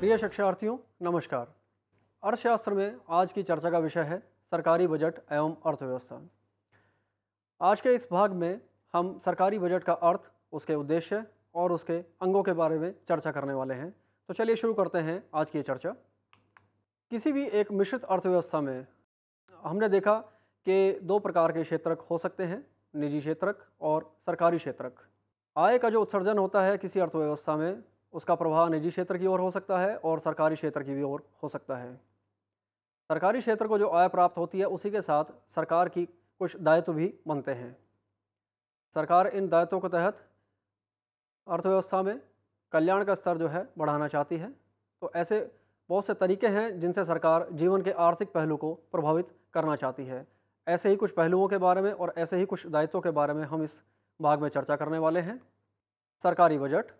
प्रिय शिक्षार्थियों नमस्कार अर्थशास्त्र में आज की चर्चा का विषय है सरकारी बजट एवं अर्थव्यवस्था आज के इस भाग में हम सरकारी बजट का अर्थ उसके उद्देश्य और उसके अंगों के बारे में चर्चा करने वाले हैं तो चलिए शुरू करते हैं आज की चर्चा किसी भी एक मिश्रित अर्थव्यवस्था में हमने देखा कि दो प्रकार के क्षेत्रक हो सकते हैं निजी क्षेत्रक और सरकारी क्षेत्रक आय का जो उत्सर्जन होता है किसी अर्थव्यवस्था में उसका प्रभाव निजी क्षेत्र की ओर हो सकता है और सरकारी क्षेत्र की भी ओर हो सकता है सरकारी क्षेत्र को जो आय प्राप्त होती है उसी के साथ सरकार की कुछ दायित्व भी बनते हैं सरकार इन दायित्वों के तहत अर्थव्यवस्था में कल्याण का स्तर जो है बढ़ाना चाहती है तो ऐसे बहुत से तरीके हैं जिनसे सरकार जीवन के आर्थिक पहलू को प्रभावित करना चाहती है ऐसे ही कुछ पहलुओं के बारे में और ऐसे ही कुछ दायित्वों के बारे में हम इस भाग में चर्चा करने वाले हैं सरकारी बजट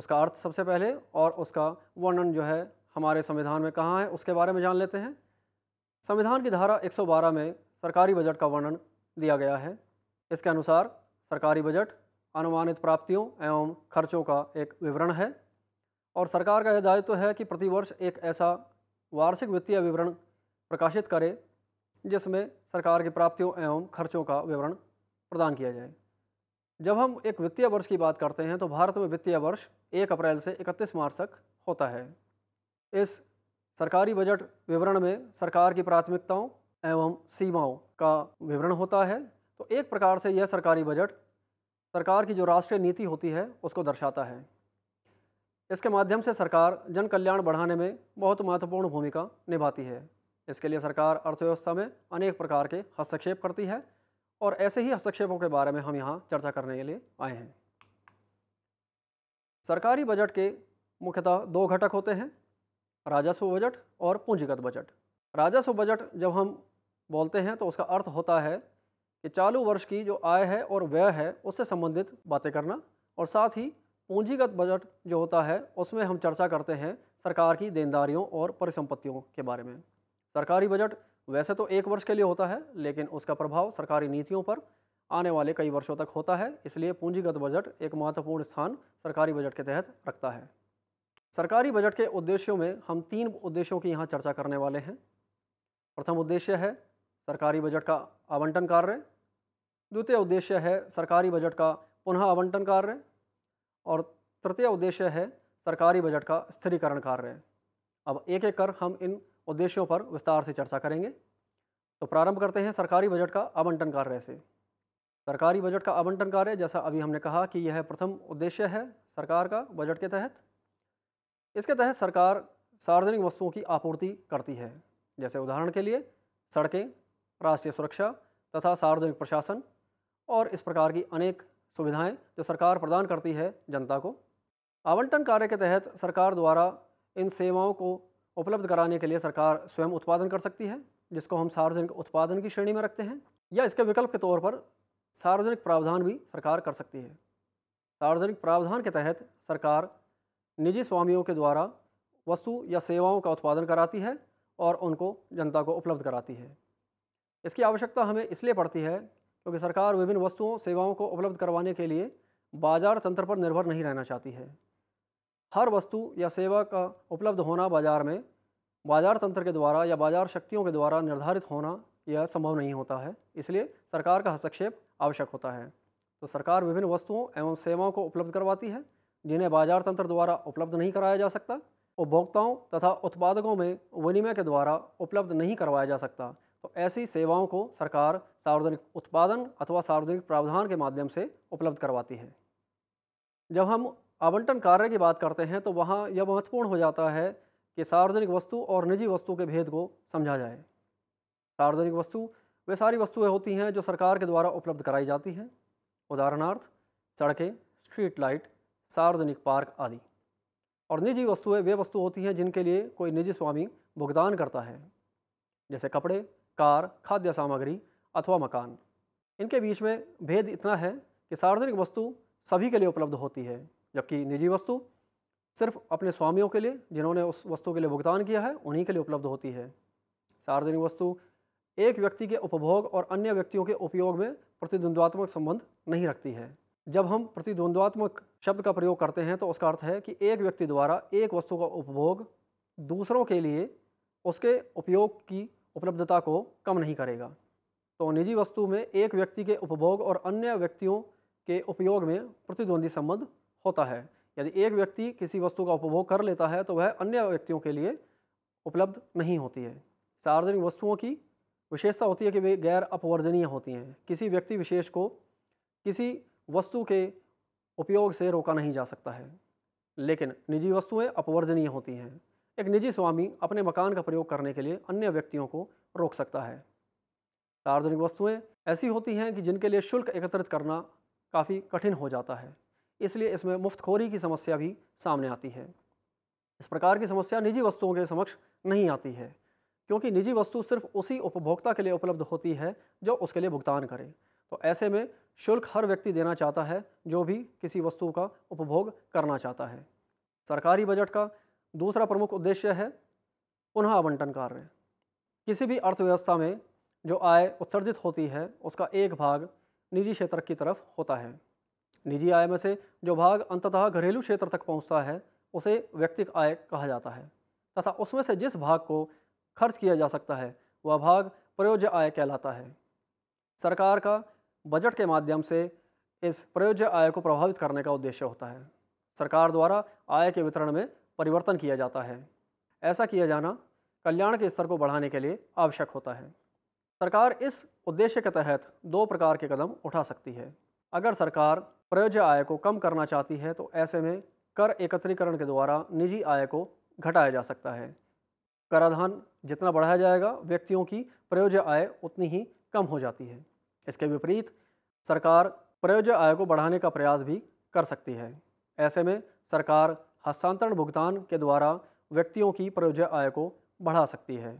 उसका अर्थ सबसे पहले और उसका वर्णन जो है हमारे संविधान में कहाँ है उसके बारे में जान लेते हैं संविधान की धारा 112 में सरकारी बजट का वर्णन दिया गया है इसके अनुसार सरकारी बजट अनुमानित प्राप्तियों एवं खर्चों का एक विवरण है और सरकार का यह दायित्व है कि प्रतिवर्ष एक ऐसा वार्षिक वित्तीय विवरण प्रकाशित करे जिसमें सरकार की प्राप्तियों एवं खर्चों का विवरण प्रदान किया जाए जब हम एक वित्तीय वर्ष की बात करते हैं तो भारत में वित्तीय वर्ष एक अप्रैल से इकतीस मार्च तक होता है इस सरकारी बजट विवरण में सरकार की प्राथमिकताओं एवं सीमाओं का विवरण होता है तो एक प्रकार से यह सरकारी बजट सरकार की जो राष्ट्रीय नीति होती है उसको दर्शाता है इसके माध्यम से सरकार जन कल्याण बढ़ाने में बहुत महत्वपूर्ण भूमिका निभाती है इसके लिए सरकार अर्थव्यवस्था में अनेक प्रकार के हस्तक्षेप करती है और ऐसे ही हस्तक्षेपों के बारे में हम यहाँ चर्चा करने के लिए आए हैं सरकारी बजट के मुख्यतः दो घटक होते हैं राजस्व बजट और पूंजीगत बजट राजस्व बजट जब हम बोलते हैं तो उसका अर्थ होता है कि चालू वर्ष की जो आय है और व्यय है उससे संबंधित बातें करना और साथ ही पूंजीगत बजट जो होता है उसमें हम चर्चा करते हैं सरकार की देनदारियों और परिसंपत्तियों के बारे में सरकारी बजट वैसे तो एक वर्ष के लिए होता है लेकिन उसका प्रभाव सरकारी नीतियों पर आने वाले कई वर्षों तक होता है इसलिए पूंजीगत बजट एक महत्वपूर्ण स्थान सरकारी बजट के तहत रखता है सरकारी बजट के उद्देश्यों में हम तीन उद्देश्यों की यहाँ चर्चा करने वाले हैं प्रथम उद्देश्य है सरकारी बजट का आवंटन कार्य द्वितीय उद्देश्य है सरकारी बजट का पुनः आवंटन कार्य और तृतीय उद्देश्य है सरकारी बजट का स्थिरीकरण कार्य अब एक एक कर हम इन उद्देश्यों पर विस्तार से चर्चा करेंगे तो प्रारंभ करते हैं सरकारी बजट का आवंटन कार्य से सरकारी बजट का आवंटन कार्य जैसा अभी हमने कहा कि यह प्रथम उद्देश्य है सरकार का बजट के तहत इसके तहत सरकार सार्वजनिक वस्तुओं की आपूर्ति करती है जैसे उदाहरण के लिए सड़कें राष्ट्रीय सुरक्षा तथा सार्वजनिक प्रशासन और इस प्रकार की अनेक सुविधाएं जो सरकार प्रदान करती है जनता को आवंटन कार्य के तहत सरकार द्वारा इन सेवाओं को उपलब्ध कराने के लिए सरकार स्वयं उत्पादन कर सकती है जिसको हम सार्वजनिक उत्पादन की श्रेणी में रखते हैं या इसके विकल्प के तौर पर सार्वजनिक प्रावधान भी सरकार कर सकती है सार्वजनिक प्रावधान के तहत सरकार निजी स्वामियों के द्वारा वस्तु या सेवाओं का उत्पादन कराती है और उनको जनता को उपलब्ध कराती है इसकी आवश्यकता हमें इसलिए पड़ती है क्योंकि सरकार विभिन्न वस्तुओं सेवाओं को उपलब्ध करवाने के लिए बाजार तंत्र पर निर्भर नहीं रहना चाहती है हर वस्तु या सेवा का उपलब्ध होना बाज़ार में बाज़ार तंत्र के द्वारा या बाज़ार शक्तियों के द्वारा निर्धारित होना यह संभव नहीं होता है इसलिए सरकार का हस्तक्षेप आवश्यक होता है तो सरकार विभिन्न वस्तुओं एवं सेवाओं को उपलब्ध करवाती है जिन्हें बाजार तंत्र द्वारा उपलब्ध नहीं कराया जा सकता उपभोक्ताओं तथा उत्पादकों में विनिमय के द्वारा उपलब्ध नहीं करवाया जा सकता तो ऐसी सेवाओं को सरकार सार्वजनिक उत्पादन अथवा सार्वजनिक प्रावधान के माध्यम से उपलब्ध करवाती है जब हम आवंटन कार्य की बात करते हैं तो वहाँ यह महत्वपूर्ण हो जाता है कि सार्वजनिक वस्तु और निजी वस्तु के भेद को समझा जाए सार्वजनिक वस्तु वे सारी वस्तुएं होती हैं जो सरकार के द्वारा उपलब्ध कराई जाती हैं उदाहरणार्थ सड़कें स्ट्रीट लाइट सार्वजनिक पार्क आदि और निजी वस्तुएं वे वस्तु होती हैं जिनके लिए कोई निजी स्वामी भुगतान करता है जैसे कपड़े कार खाद्य सामग्री अथवा मकान इनके बीच में भेद इतना है कि सार्वजनिक वस्तु सभी के लिए उपलब्ध होती है जबकि निजी वस्तु सिर्फ अपने स्वामियों के लिए जिन्होंने उस वस्तु के लिए भुगतान किया है उन्हीं के लिए उपलब्ध होती है सार्वजनिक वस्तु एक व्यक्ति के उपभोग और अन्य व्यक्तियों के उपयोग में प्रतिद्वंद्वात्मक संबंध नहीं रखती है जब हम प्रतिद्वंद्वात्मक शब्द का प्रयोग करते हैं तो उसका अर्थ है कि एक व्यक्ति द्वारा एक वस्तु का उपभोग दूसरों के लिए उसके उपयोग की उपलब्धता को कम नहीं करेगा तो निजी वस्तु में एक व्यक्ति के उपभोग और अन्य व्यक्तियों के उपयोग में प्रतिद्वंदी संबंध होता है यदि एक व्यक्ति किसी वस्तु का उपभोग कर लेता है तो वह अन्य व्यक्तियों के लिए उपलब्ध नहीं होती है सार्वजनिक वस्तुओं की विशेषता होती है कि वे गैर अपवर्जनीय होती हैं किसी व्यक्ति विशेष को किसी वस्तु के उपयोग से रोका नहीं जा सकता है लेकिन निजी वस्तुएं अपवर्जनीय होती हैं एक निजी स्वामी अपने मकान का प्रयोग करने के लिए अन्य व्यक्तियों को रोक सकता है सार्वजनिक वस्तुएं ऐसी होती हैं कि जिनके लिए शुल्क एकत्रित करना काफ़ी कठिन हो जाता है इसलिए इसमें मुफ्तखोरी की समस्या भी सामने आती है इस प्रकार की समस्या निजी वस्तुओं के समक्ष नहीं आती है क्योंकि निजी वस्तु सिर्फ उसी उपभोक्ता के लिए उपलब्ध होती है जो उसके लिए भुगतान करे तो ऐसे में शुल्क हर व्यक्ति देना चाहता है जो भी किसी वस्तु का उपभोग करना चाहता है सरकारी बजट का दूसरा प्रमुख उद्देश्य है पुनः आवंटन कार्य किसी भी अर्थव्यवस्था में जो आय उत्सर्जित होती है उसका एक भाग निजी क्षेत्र की तरफ होता है निजी आय में से जो भाग अंततः घरेलू क्षेत्र तक पहुंचता है उसे व्यक्तिक आय कहा जाता है तथा उसमें से जिस भाग को खर्च किया जा सकता है वह भाग प्रयोज्य आय कहलाता है सरकार का बजट के माध्यम से इस प्रयोज्य आय को प्रभावित करने का उद्देश्य होता है सरकार द्वारा आय के वितरण में परिवर्तन किया जाता है ऐसा किया जाना कल्याण के स्तर को बढ़ाने के लिए आवश्यक होता है सरकार इस उद्देश्य के तहत दो प्रकार के कदम उठा सकती है अगर सरकार प्रयोज्य आय को कम करना चाहती है तो ऐसे में कर एकत्रीकरण के द्वारा निजी आय को घटाया जा सकता है कराधान जितना बढ़ाया जाएगा व्यक्तियों की प्रयोज्य आय उतनी ही कम हो जाती है इसके विपरीत सरकार प्रयोज्य आय को बढ़ाने का प्रयास भी कर सकती है ऐसे में सरकार हस्तांतरण भुगतान के द्वारा व्यक्तियों की प्रयोज्य आय को बढ़ा सकती है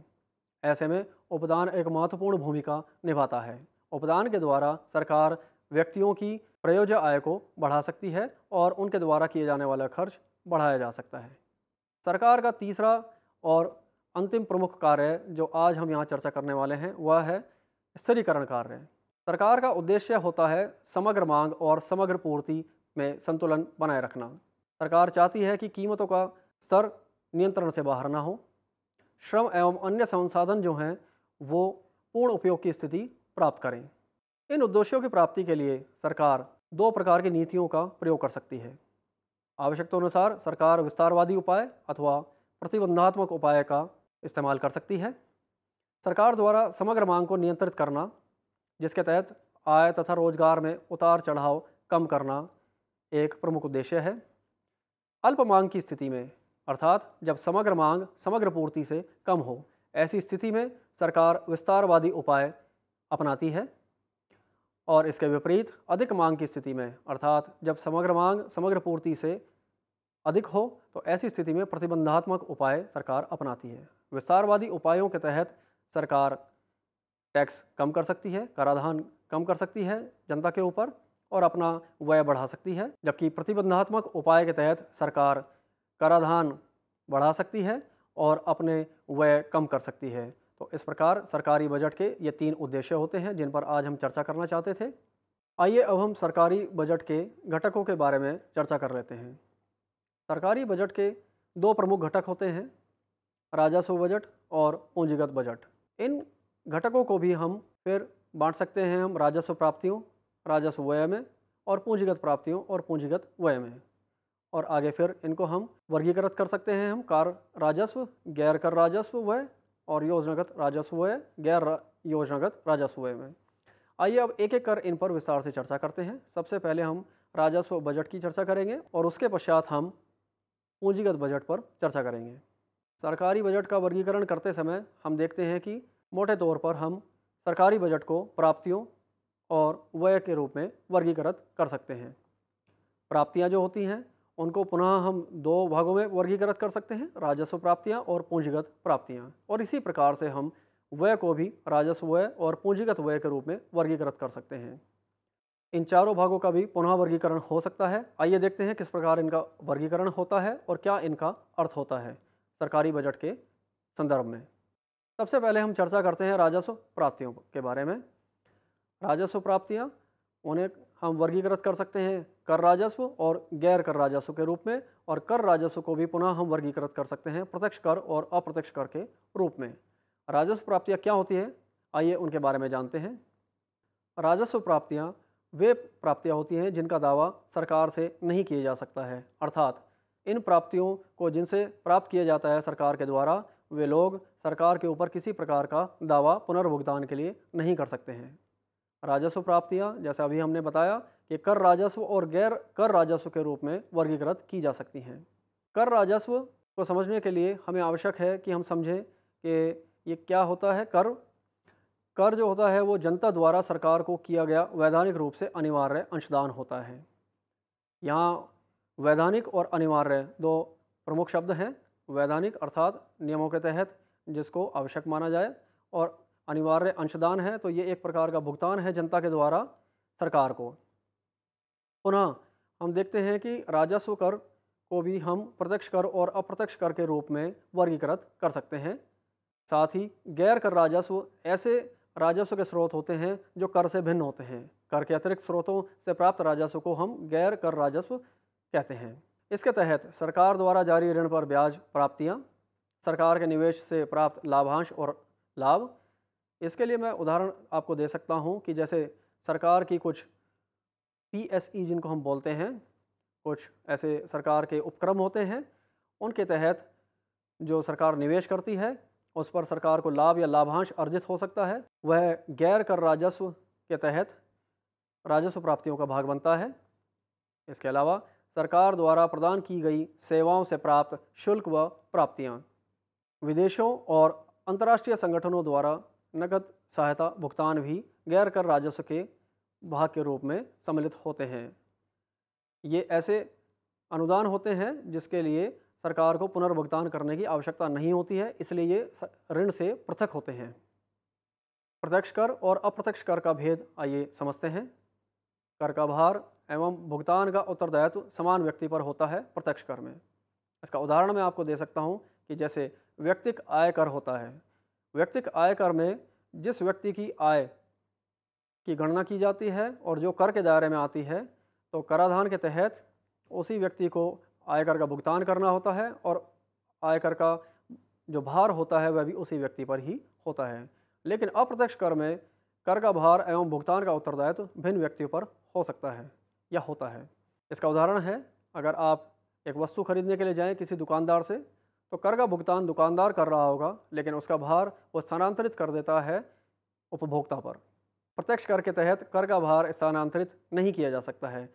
ऐसे में उपदान एक महत्वपूर्ण भूमिका निभाता है उपदान के द्वारा सरकार व्यक्तियों की प्रयोज्य आय को बढ़ा सकती है और उनके द्वारा किए जाने वाला खर्च बढ़ाया जा सकता है सरकार का तीसरा और अंतिम प्रमुख कार्य जो आज हम यहाँ चर्चा करने वाले हैं वह है स्थिरीकरण कार्य सरकार का उद्देश्य होता है समग्र मांग और समग्र पूर्ति में संतुलन बनाए रखना सरकार चाहती है कि कीमतों का स्तर नियंत्रण से बाहर ना हो श्रम एवं अन्य संसाधन जो हैं वो पूर्ण उपयोग की स्थिति प्राप्त करें इन उद्देश्यों की प्राप्ति के लिए सरकार दो प्रकार की नीतियों का प्रयोग कर सकती है आवश्यकता अनुसार सरकार विस्तारवादी उपाय अथवा प्रतिबंधात्मक उपाय का इस्तेमाल कर सकती है सरकार द्वारा समग्र मांग को नियंत्रित करना जिसके तहत आय तथा रोजगार में उतार चढ़ाव कम करना एक प्रमुख उद्देश्य है अल्प मांग की स्थिति में अर्थात जब समग्र मांग समग्र पूर्ति से कम हो ऐसी स्थिति में सरकार विस्तारवादी उपाय अपनाती है और इसके विपरीत अधिक मांग की स्थिति में अर्थात जब समग्र मांग समग्र पूर्ति से अधिक हो तो ऐसी स्थिति में प्रतिबंधात्मक उपाय सरकार अपनाती है विस्तारवादी उपायों के तहत सरकार टैक्स कम कर सकती है कराधान कम कर सकती है जनता के ऊपर और अपना व्यय बढ़ा सकती है जबकि प्रतिबंधात्मक उपाय के तहत सरकार कराधान बढ़ा सकती है और अपने व्यय कम कर सकती है इस प्रकार सरकारी बजट के ये तीन उद्देश्य होते हैं जिन पर आज हम चर्चा करना चाहते थे आइए अब हम सरकारी बजट के घटकों के बारे में चर्चा कर लेते हैं सरकारी बजट के दो प्रमुख घटक होते हैं राजस्व बजट और पूंजीगत बजट इन घटकों को भी हम फिर बांट सकते हैं हम राजस्व प्राप्तियों राजस्व व्यय में और पूंजीगत प्राप्तियों और पूंजीगत व्यय में और आगे फिर इनको हम वर्गीकृत कर सकते हैं हम कार राजस्व गैर कर राजस्व व्यय और योजनागत राजस्व है गैर योजनागत राजस्व में आइए अब एक एक कर इन पर विस्तार से चर्चा करते हैं सबसे पहले हम राजस्व बजट की चर्चा करेंगे और उसके पश्चात हम पूंजीगत बजट पर चर्चा करेंगे सरकारी बजट का वर्गीकरण करते समय हम देखते हैं कि मोटे तौर पर हम सरकारी बजट को प्राप्तियों और व्यय के रूप में वर्गीकृत कर सकते हैं प्राप्तियां जो होती हैं उनको पुनः हम दो भागों में वर्गीकृत कर सकते हैं राजस्व प्राप्तियाँ और पूंजीगत प्राप्तियाँ और इसी प्रकार से हम व्यय को भी राजस्व व्यय और पूंजीगत व्यय के रूप में वर्गीकृत कर सकते हैं इन चारों भागों का भी पुनः वर्गीकरण हो सकता है आइए देखते हैं किस प्रकार इनका वर्गीकरण होता है और क्या इनका अर्थ होता है सरकारी बजट के संदर्भ में सबसे पहले हम चर्चा करते हैं राजस्व प्राप्तियों के बारे में राजस्व प्राप्तियाँ उन्हें हम वर्गीकृत कर सकते हैं कर राजस्व और गैर कर राजस्व के रूप में और कर राजस्व को भी पुनः हम वर्गीकृत कर सकते हैं प्रत्यक्ष कर और अप्रत्यक्ष कर के रूप में राजस्व प्राप्तियाँ क्या होती है आइए उनके बारे में जानते हैं राजस्व प्राप्तियाँ वे प्राप्तियाँ होती हैं जिनका दावा सरकार से नहीं किया जा सकता है अर्थात इन प्राप्तियों को जिनसे प्राप्त किया जाता है सरकार के द्वारा वे लोग सरकार के ऊपर किसी प्रकार का दावा पुनर्भुगतान के लिए नहीं कर सकते हैं राजस्व प्राप्तियाँ जैसे अभी हमने बताया कि कर राजस्व और गैर कर राजस्व के रूप में वर्गीकृत की जा सकती हैं कर राजस्व को समझने के लिए हमें आवश्यक है कि हम समझें कि ये क्या होता है कर कर जो होता है वो जनता द्वारा सरकार को किया गया वैधानिक रूप से अनिवार्य अंशदान होता है यहाँ वैधानिक और अनिवार्य दो प्रमुख शब्द हैं वैधानिक अर्थात नियमों के तहत जिसको आवश्यक माना जाए और अनिवार्य अंशदान है तो ये एक प्रकार का भुगतान है जनता के द्वारा सरकार को पुनः हम देखते हैं कि राजस्व कर को भी हम प्रत्यक्ष कर और अप्रत्यक्ष कर के रूप में वर्गीकृत कर सकते हैं साथ ही गैर कर राजस्व ऐसे राजस्व के स्रोत होते हैं जो कर से भिन्न होते हैं कर के अतिरिक्त स्रोतों से प्राप्त राजस्व को हम गैर कर राजस्व कहते हैं इसके तहत सरकार द्वारा जारी ऋण पर ब्याज प्राप्तियाँ सरकार के निवेश से प्राप्त लाभांश और लाभ इसके लिए मैं उदाहरण आपको दे सकता हूँ कि जैसे सरकार की कुछ ई e जिनको हम बोलते हैं कुछ ऐसे सरकार के उपक्रम होते हैं उनके तहत जो सरकार निवेश करती है उस पर सरकार को लाभ या लाभांश अर्जित हो सकता है वह गैर कर राजस्व के तहत राजस्व प्राप्तियों का भाग बनता है इसके अलावा सरकार द्वारा प्रदान की गई सेवाओं से प्राप्त शुल्क व प्राप्तियाँ विदेशों और अंतर्राष्ट्रीय संगठनों द्वारा नकद सहायता भुगतान भी गैर कर राजस्व के भाग के रूप में सम्मिलित होते हैं ये ऐसे अनुदान होते हैं जिसके लिए सरकार को पुनर्भुगतान करने की आवश्यकता नहीं होती है इसलिए ये ऋण से पृथक होते हैं प्रत्यक्ष कर और अप्रत्यक्ष कर का भेद आइए समझते हैं कर का भार एवं भुगतान का उत्तरदायित्व समान व्यक्ति पर होता है प्रत्यक्ष कर में इसका उदाहरण मैं आपको दे सकता हूँ कि जैसे व्यक्तिक आय कर होता है व्यक्तिक आयकर में जिस व्यक्ति की आय की गणना की जाती है और जो कर के दायरे में आती है तो कराधान के तहत उसी व्यक्ति को आयकर का भुगतान करना होता है और आयकर का जो भार होता है वह भी उसी व्यक्ति पर ही होता है लेकिन अप्रत्यक्ष कर में कर का भार एवं भुगतान का उत्तरदायित्व तो भिन्न व्यक्तियों पर हो सकता है या होता है इसका उदाहरण है अगर आप एक वस्तु खरीदने के लिए जाएं किसी दुकानदार से तो कर का भुगतान दुकानदार कर रहा होगा लेकिन उसका भार वो स्थानांतरित कर देता है उपभोक्ता पर प्रत्यक्ष कर के तहत कर का भार स्थानांतरित नहीं किया जा सकता है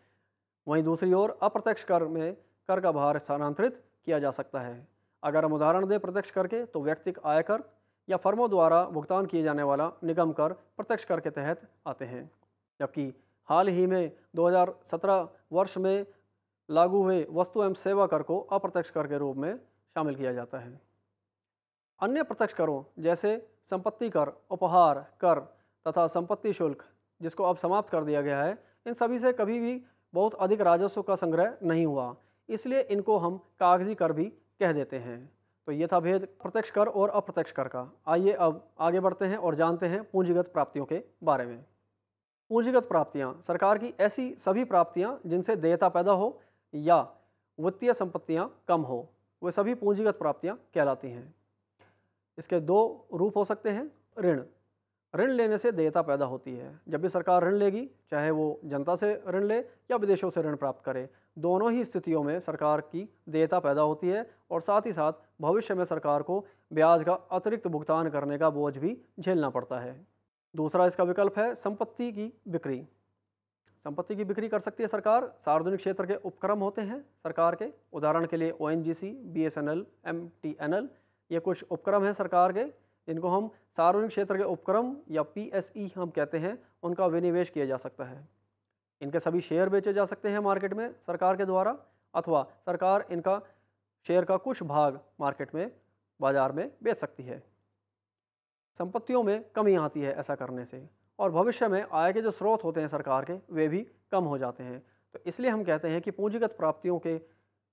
वहीं दूसरी ओर अप्रत्यक्ष कर में कर का भार स्थानांतरित किया जा सकता है अगर हम उदाहरण दें प्रत्यक्ष कर के तो व्यक्तिक आयकर या फर्मों द्वारा भुगतान किए जाने वाला निगम कर प्रत्यक्ष कर के तहत आते हैं जबकि हाल ही में 2017 वर्ष में लागू हुए वस्तु एवं सेवा कर को अप्रत्यक्ष कर के रूप में शामिल किया जाता है अन्य प्रत्यक्ष करों जैसे संपत्ति कर उपहार कर तथा संपत्ति शुल्क जिसको अब समाप्त कर दिया गया है इन सभी से कभी भी बहुत अधिक राजस्व का संग्रह नहीं हुआ इसलिए इनको हम कागजी कर भी कह देते हैं तो ये था भेद प्रत्यक्ष कर और अप्रत्यक्ष कर का आइए अब आगे बढ़ते हैं और जानते हैं पूंजीगत प्राप्तियों के बारे में पूंजीगत प्राप्तियाँ सरकार की ऐसी सभी प्राप्तियाँ जिनसे देयता पैदा हो या वित्तीय संपत्तियाँ कम हो वे सभी पूंजीगत प्राप्तियाँ कहलाती हैं इसके दो रूप हो सकते हैं ऋण ऋण लेने से देयता पैदा होती है जब भी सरकार ऋण लेगी चाहे वो जनता से ऋण ले या विदेशों से ऋण प्राप्त करे दोनों ही स्थितियों में सरकार की देयता पैदा होती है और साथ ही साथ भविष्य में सरकार को ब्याज का अतिरिक्त भुगतान करने का बोझ भी झेलना पड़ता है दूसरा इसका विकल्प है संपत्ति की बिक्री संपत्ति की बिक्री कर सकती है सरकार सार्वजनिक क्षेत्र के उपक्रम होते हैं सरकार के उदाहरण के लिए O N G C B S N L M T N L ये कुछ उपक्रम हैं सरकार के जिनको हम सार्वजनिक क्षेत्र के उपक्रम या पी एस ई हम कहते हैं उनका विनिवेश किया जा सकता है इनके सभी शेयर बेचे जा सकते हैं मार्केट में सरकार के द्वारा अथवा सरकार इनका शेयर का कुछ भाग मार्केट में बाज़ार में बेच सकती है संपत्तियों में कमी आती है ऐसा करने से और भविष्य में आय के जो स्रोत होते हैं सरकार के वे भी कम हो जाते हैं तो इसलिए हम कहते हैं कि पूंजीगत प्राप्तियों के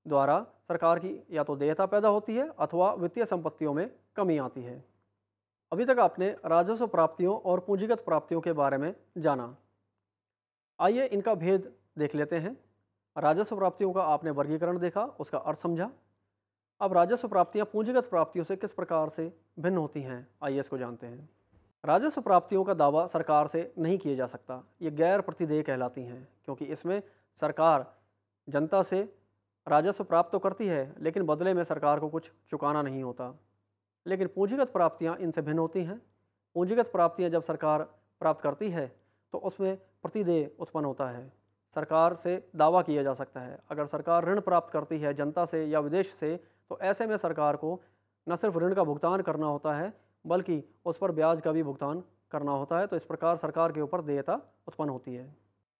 द्वारा सरकार की या तो देयता पैदा होती है अथवा वित्तीय संपत्तियों में कमी आती है अभी तक आपने राजस्व प्राप्तियों और पूंजीगत प्राप्तियों के बारे में जाना आइए इनका भेद देख लेते हैं राजस्व प्राप्तियों का आपने वर्गीकरण देखा उसका अर्थ समझा अब राजस्व प्राप्तियां पूंजीगत प्राप्तियों से किस प्रकार से भिन्न होती हैं आइए इसको जानते हैं राजस्व प्राप्तियों का दावा सरकार से नहीं किया जा सकता ये गैर प्रतिदेय कहलाती हैं क्योंकि इसमें सरकार जनता से राजस्व प्राप्त तो करती है लेकिन बदले में सरकार को कुछ चुकाना नहीं होता लेकिन पूंजीगत प्राप्तियाँ इनसे भिन्न होती हैं पूंजीगत प्राप्तियाँ जब सरकार प्राप्त करती है तो उसमें प्रतिदेय उत्पन्न होता है सरकार से दावा किया जा सकता है अगर सरकार ऋण प्राप्त करती है जनता से या विदेश से तो ऐसे में सरकार को न सिर्फ ऋण का भुगतान करना होता है बल्कि उस पर ब्याज का भी भुगतान करना होता है तो इस प्रकार सरकार के ऊपर देयता उत्पन्न होती है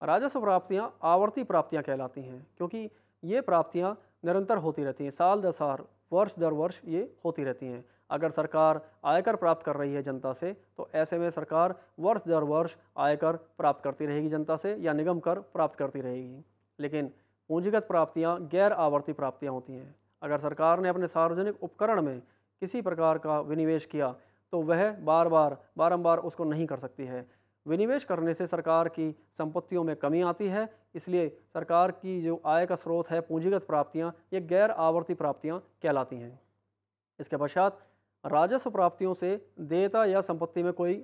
राजस्व प्राप्तियाँ आवर्ती प्राप्तियाँ कहलाती हैं क्योंकि ये प्राप्तियाँ निरंतर होती रहती हैं साल दर साल वर्ष दर वर्ष ये होती रहती हैं अगर सरकार आयकर प्राप्त कर रही है जनता से तो ऐसे में सरकार वर्ष दर वर्ष आयकर प्राप्त करती रहेगी जनता से या निगम कर प्राप्त करती रहेगी लेकिन पूंजीगत प्राप्तियाँ गैर आवर्ती प्राप्तियाँ होती हैं अगर सरकार ने अपने सार्वजनिक उपकरण में किसी प्रकार का विनिवेश किया तो वह बार बार बारंबार उसको नहीं कर सकती है विनिवेश करने से सरकार की संपत्तियों में कमी आती है इसलिए सरकार की जो आय का स्रोत है पूंजीगत प्राप्तियां ये गैर आवर्ती प्राप्तियां कहलाती हैं इसके पश्चात राजस्व प्राप्तियों से देयता या संपत्ति में कोई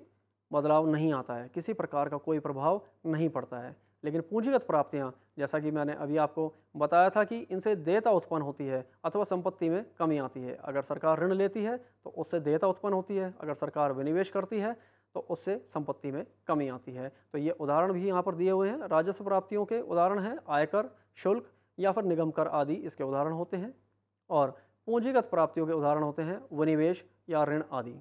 बदलाव नहीं आता है किसी प्रकार का कोई प्रभाव नहीं पड़ता है लेकिन पूंजीगत प्राप्तियाँ जैसा कि मैंने अभी आपको बताया था कि इनसे देयता उत्पन्न होती है अथवा संपत्ति में कमी आती है अगर सरकार ऋण लेती है तो उससे देयता उत्पन्न होती है अगर सरकार विनिवेश करती है तो उससे संपत्ति में कमी आती है तो ये उदाहरण भी यहाँ पर दिए हुए हैं राजस्व प्राप्तियों के उदाहरण हैं आयकर शुल्क या फिर निगम कर आदि इसके उदाहरण होते हैं और पूंजीगत प्राप्तियों के उदाहरण होते हैं विनिवेश या ऋण आदि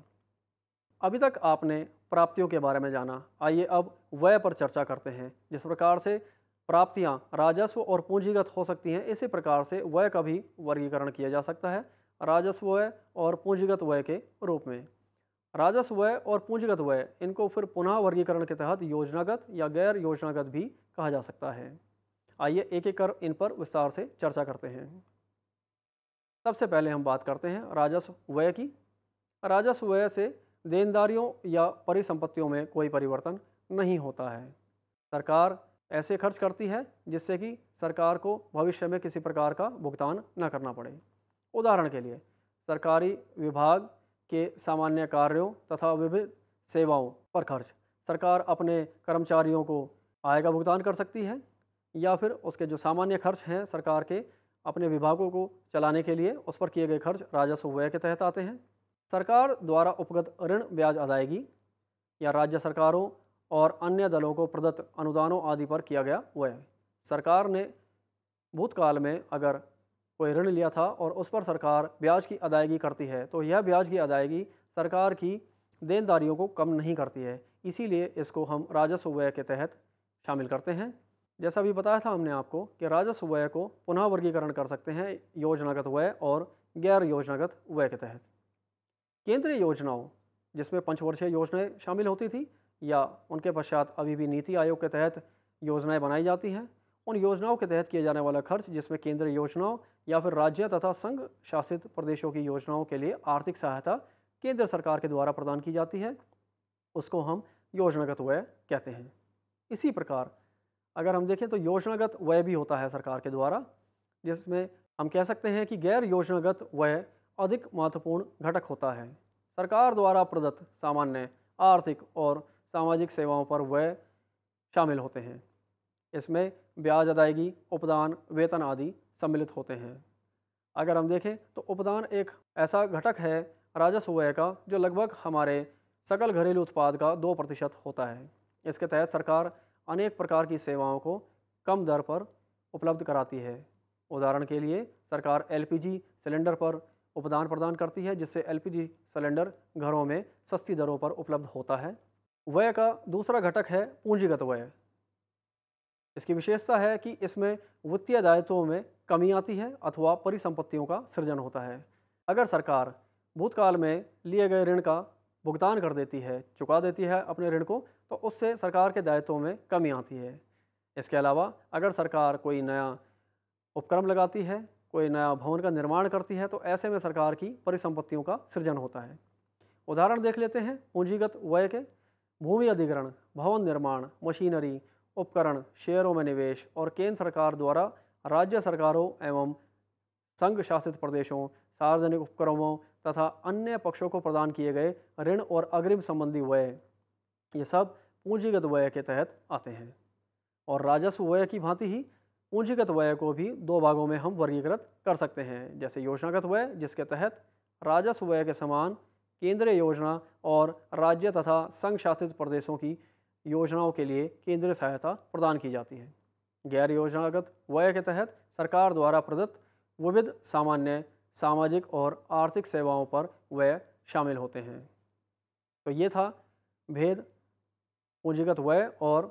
अभी तक आपने प्राप्तियों के बारे में जाना आइए अब व्यय पर चर्चा करते हैं जिस प्रकार से प्राप्तियां राजस्व और पूंजीगत हो सकती हैं इसी प्रकार से व्यय का भी वर्गीकरण किया जा सकता है राजस्व व्यय और पूंजीगत व्यय के रूप में राजस्व व्यय और पूंजीगत व्यय इनको फिर पुनः वर्गीकरण के तहत योजनागत या गैर योजनागत भी कहा जा सकता है आइए एक एक कर इन पर विस्तार से चर्चा करते हैं सबसे पहले हम बात करते हैं राजस्व व्यय की राजस्व व्यय से देनदारियों या परिसंपत्तियों में कोई परिवर्तन नहीं होता है सरकार ऐसे खर्च करती है जिससे कि सरकार को भविष्य में किसी प्रकार का भुगतान न करना पड़े उदाहरण के लिए सरकारी विभाग के सामान्य कार्यों तथा विभिन्न सेवाओं पर खर्च सरकार अपने कर्मचारियों को आय का भुगतान कर सकती है या फिर उसके जो सामान्य खर्च हैं सरकार के अपने विभागों को चलाने के लिए उस पर किए गए खर्च राजस्व व्यय के तहत आते हैं सरकार द्वारा उपगत ऋण ब्याज अदायगी या राज्य सरकारों और अन्य दलों को प्रदत्त अनुदानों आदि पर किया गया हुआ है सरकार ने भूतकाल में अगर कोई ऋण लिया था और उस पर सरकार ब्याज की अदायगी करती है तो यह ब्याज की अदायगी सरकार की देनदारियों को कम नहीं करती है इसीलिए इसको हम राजस्व व्यय के तहत शामिल करते हैं जैसा भी बताया था हमने आपको कि राजस्व व्यय को पुनः वर्गीकरण कर सकते हैं योजनागत व्यय और गैर योजनागत व्यय के तहत केंद्रीय योजनाओं जिसमें पंचवर्षीय योजनाएं शामिल होती थी या उनके पश्चात अभी भी नीति आयोग के तहत योजनाएं बनाई जाती हैं उन योजनाओं के तहत किया जाने वाला खर्च जिसमें केंद्रीय योजनाओं या फिर राज्य तथा संघ शासित प्रदेशों की योजनाओं के लिए आर्थिक सहायता केंद्र सरकार के द्वारा प्रदान की जाती है उसको हम योजनागत व्यय कहते हैं इसी प्रकार अगर हम देखें तो योजनागत व्यय भी होता है सरकार के द्वारा जिसमें हम कह सकते हैं कि गैर योजनागत व्यय अधिक महत्वपूर्ण घटक होता है सरकार द्वारा प्रदत्त सामान्य आर्थिक और सामाजिक सेवाओं पर व्यय शामिल होते हैं इसमें ब्याज अदायगी उपदान वेतन आदि सम्मिलित होते हैं अगर हम देखें तो उपदान एक ऐसा घटक है राजस्व व्यय का जो लगभग हमारे सकल घरेलू उत्पाद का दो प्रतिशत होता है इसके तहत सरकार अनेक प्रकार की सेवाओं को कम दर पर उपलब्ध कराती है उदाहरण के लिए सरकार एलपीजी सिलेंडर पर उपदान प्रदान करती है जिससे एलपीजी सिलेंडर घरों में सस्ती दरों पर उपलब्ध होता है व्यय का दूसरा घटक है पूंजीगत व्यय इसकी विशेषता है कि इसमें वित्तीय दायित्वों में कमी आती है अथवा परिसंपत्तियों का सृजन होता है अगर सरकार भूतकाल में लिए गए ऋण का भुगतान कर देती है चुका देती है अपने ऋण को तो उससे सरकार के दायित्वों में कमी आती है इसके अलावा अगर सरकार कोई नया उपक्रम लगाती है कोई नया भवन का निर्माण करती है तो ऐसे में सरकार की परिसंपत्तियों का सृजन होता है उदाहरण देख लेते हैं पूंजीगत व्यय के भूमि अधिग्रहण भवन निर्माण मशीनरी उपकरण शेयरों में निवेश और केंद्र सरकार द्वारा राज्य सरकारों एवं संघ शासित प्रदेशों सार्वजनिक उपक्रमों तथा अन्य पक्षों को प्रदान किए गए ऋण और अग्रिम संबंधी व्यय ये सब पूंजीगत व्यय के तहत आते हैं और राजस्व व्यय की भांति ही पूंजीगत व्यय को भी दो भागों में हम वर्गीकृत कर सकते हैं जैसे योजनागत व्यय जिसके तहत राजस्व व्यय के समान केंद्रीय योजना और राज्य तथा संघ शासित प्रदेशों की योजनाओं के लिए केंद्रीय सहायता प्रदान की जाती है गैर योजनागत व्यय के तहत सरकार द्वारा प्रदत्त विविध सामान्य सामाजिक और आर्थिक सेवाओं पर व्यय शामिल होते हैं तो ये था भेद पूंजीगत व्यय और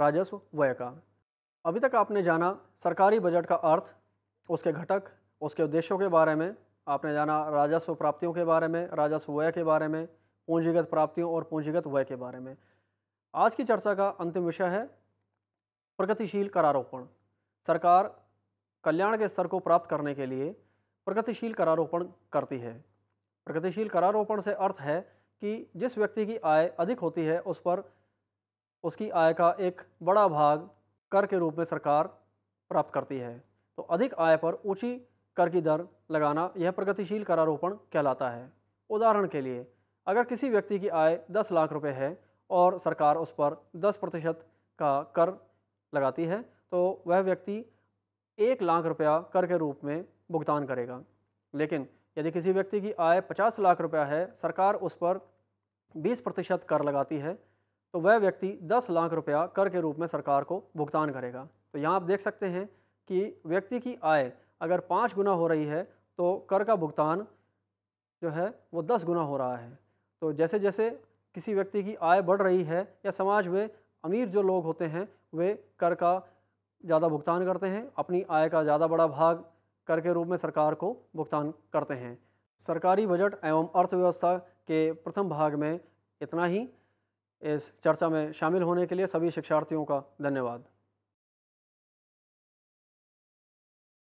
राजस्व व्यय का अभी तक आपने जाना सरकारी बजट का अर्थ उसके घटक उसके उद्देश्यों के बारे में आपने जाना राजस्व प्राप्तियों के बारे में राजस्व व्यय के बारे में पूंजीगत प्राप्तियों और पूंजीगत व्यय के बारे में आज की चर्चा का अंतिम विषय है प्रगतिशील करारोपण सरकार कल्याण के स्तर को प्राप्त करने के लिए प्रगतिशील करारोपण करती है प्रगतिशील करारोपण से अर्थ है कि जिस व्यक्ति की आय अधिक होती है उस पर उसकी आय का एक बड़ा भाग कर के रूप में सरकार प्राप्त करती है तो अधिक आय पर ऊंची कर की दर लगाना यह प्रगतिशील करारोपण कहलाता है उदाहरण के लिए अगर किसी व्यक्ति की आय 10 लाख रुपए है और सरकार उस पर 10 प्रतिशत का कर लगाती है तो वह व्यक्ति एक लाख रुपया कर के रूप में भुगतान करेगा लेकिन यदि किसी व्यक्ति की आय 50 लाख रुपया है सरकार उस पर 20 प्रतिशत कर लगाती है तो वह व्यक्ति 10 लाख रुपया कर के रूप में सरकार को भुगतान करेगा तो यहाँ आप देख सकते हैं कि व्यक्ति की आय अगर पाँच गुना हो रही है तो कर का भुगतान जो है वो दस गुना हो रहा है तो जैसे जैसे किसी व्यक्ति की आय बढ़ रही है या समाज में अमीर जो लोग होते हैं वे कर का ज़्यादा भुगतान करते हैं अपनी आय का ज़्यादा बड़ा भाग कर के रूप में सरकार को भुगतान करते हैं सरकारी बजट एवं अर्थव्यवस्था के प्रथम भाग में इतना ही इस चर्चा में शामिल होने के लिए सभी शिक्षार्थियों का धन्यवाद